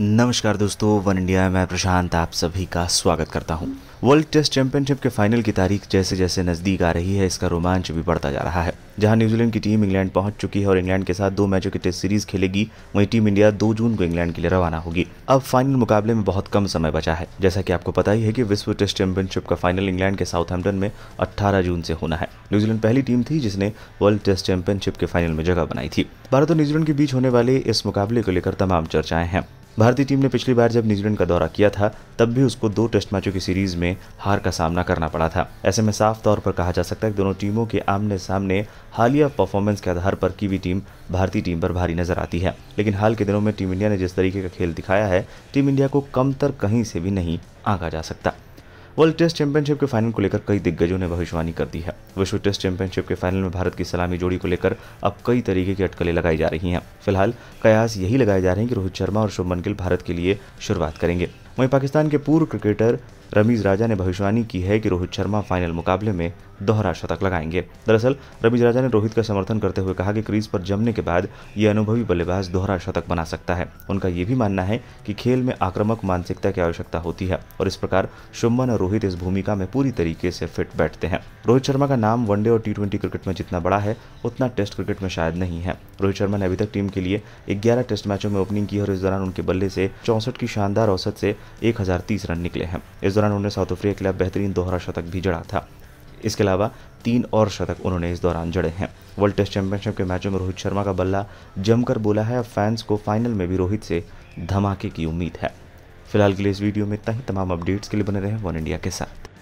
नमस्कार दोस्तों one India मैं प्रशांत आप सभी का स्वागत करता हूं वर्ल्ड टेस्ट चैंपियनशिप के फाइनल की तारीख जैसे जैसे नज़दीक आ रही है इसका रोमांच भी बढ़ता जा रहा है जहां न्यूजीलैंड की टीम इंग्लैंड पहुंच चुकी है और इंग्लैंड के साथ दो मैचों की टेस्ट सीरीज खेलेगी वहीं टीम इंडिया दो जून को इंग्लैंड के लिए रवाना होगी अब फाइनल मुकाबले में बहुत कम समय बचा है जैसा कि आपको पता ही है कि विश्व टेस्ट चैंपियनशिप का फाइनल इंग्लैंड के साउथ में अट्ठारह जून से होना है न्यूजीलैंड पहली टीम थी जिसने वर्ल्ड टेस्ट चैंपियनशिप के फाइनल में जगह बनाई थी भारत और न्यूजीलैंड के बीच होने वाले इस मुकाबले को लेकर तमाम चर्चाएं हैं भारतीय टीम ने पिछली बार जब न्यूजीलैंड का दौरा किया था तब भी उसको दो टेस्ट मैचों की सीरीज में हार का सामना करना पड़ा था ऐसे में साफ तौर पर कहा जा सकता है कि दोनों टीमों के आमने सामने हालिया परफॉर्मेंस के आधार पर भी टीम भारतीय टीम पर भारी नजर आती है लेकिन हाल के दिनों में टीम इंडिया ने जिस तरीके का खेल दिखाया है टीम इंडिया को कमतर कहीं से भी नहीं आंका जा सकता वर्ल्ड टेस्ट चैंपियनशिप के फाइनल को लेकर कई दिग्गजों ने भविष्यवाणी कर दी है विश्व टेस्ट चैंपियनशिप के फाइनल में भारत की सलामी जोड़ी को लेकर अब कई तरीके की अटकलें लगाई जा रही हैं फिलहाल कयास यही लगाए जा रहे हैं कि रोहित शर्मा और शुभमन गिल भारत के लिए शुरुआत करेंगे वहीं पाकिस्तान के पूर्व क्रिकेटर रमीज राजा ने भविष्यवाणी की है कि रोहित शर्मा फाइनल मुकाबले में दोहरा शतक लगाएंगे दरअसल रवि जडेजा ने रोहित का समर्थन करते हुए कहा कि क्रीज पर जमने के बाद ये अनुभवी बल्लेबाज दोहरा शतक बना सकता है उनका ये भी मानना है कि खेल में आक्रामक मानसिकता की आवश्यकता होती है और इस प्रकार शुभमन और रोहित इस भूमिका में पूरी तरीके से फिट बैठते हैं रोहित शर्मा का नाम वनडे और टी क्रिकेट में जितना बड़ा है उतना टेस्ट क्रिकेट में शायद नहीं है रोहित शर्मा ने अभी तक टीम के लिए ग्यारह टेस्ट मैचों में ओपनिंग की और इस दौरान उनके बल्ले से चौसठ की शानदार औसत से एक रन निकले हैं इस दौरान उन्होंने साउथ अफ्रीका के खिलाफ बेहतरीन दोहरा शतक भी जड़ा था इसके अलावा तीन और शतक उन्होंने इस दौरान जड़े हैं वर्ल्ड टेस्ट चैंपियनशिप के मैचों में रोहित शर्मा का बल्ला जमकर बोला है फैंस को फाइनल में भी रोहित से धमाके की उम्मीद है फिलहाल के लिए इस वीडियो में इतना ही तमाम अपडेट्स के लिए बने रहे वन इंडिया के साथ